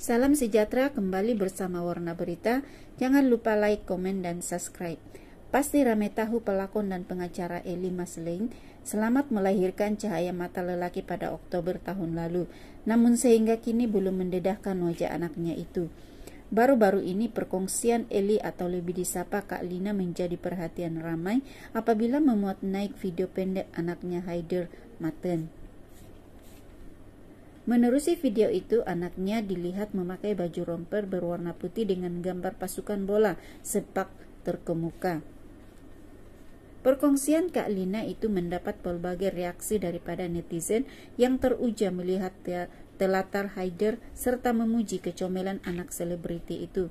Salam sejahtera kembali bersama Warna Berita. Jangan lupa like, komen, dan subscribe. Pasti ramai tahu pelakon dan pengacara Eli Masling selamat melahirkan cahaya mata lelaki pada Oktober tahun lalu, namun sehingga kini belum mendedahkan wajah anaknya itu. Baru-baru ini perkongsian Eli atau lebih disapa Kak Lina menjadi perhatian ramai apabila memuat naik video pendek anaknya Haider Maten. Menerusi video itu, anaknya dilihat memakai baju romper berwarna putih dengan gambar pasukan bola sepak terkemuka. Perkongsian Kak Lina itu mendapat pelbagai reaksi daripada netizen yang teruja melihat telatar Haider serta memuji kecomelan anak selebriti itu.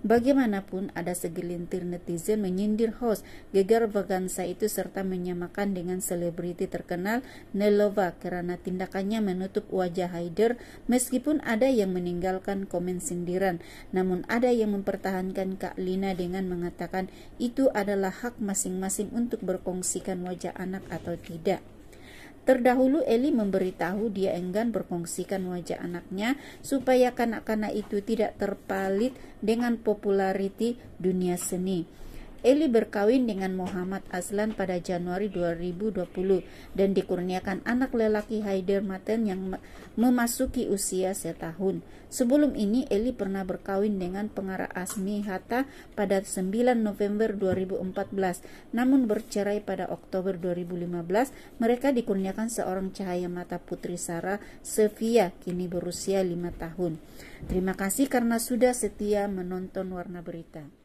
Bagaimanapun, ada segelintir netizen menyindir host geger Vagansa itu serta menyamakan dengan selebriti terkenal Nelova karena tindakannya menutup wajah Haider meskipun ada yang meninggalkan komen sindiran. Namun ada yang mempertahankan Kak Lina dengan mengatakan itu adalah hak masing-masing untuk berkongsikan wajah anak atau tidak. Terdahulu Eli memberitahu dia enggan berkongsikan wajah anaknya supaya kanak-kanak itu tidak terpalit dengan populariti dunia seni. Eli berkawin dengan Muhammad Aslan pada Januari 2020 dan dikurniakan anak lelaki Haider Maten yang memasuki usia setahun. Sebelum ini Eli pernah berkawin dengan pengarah Asmi Hatta pada 9 November 2014 namun bercerai pada Oktober 2015 mereka dikurniakan seorang cahaya mata putri Sarah Sevia kini berusia 5 tahun. Terima kasih karena sudah setia menonton Warna Berita.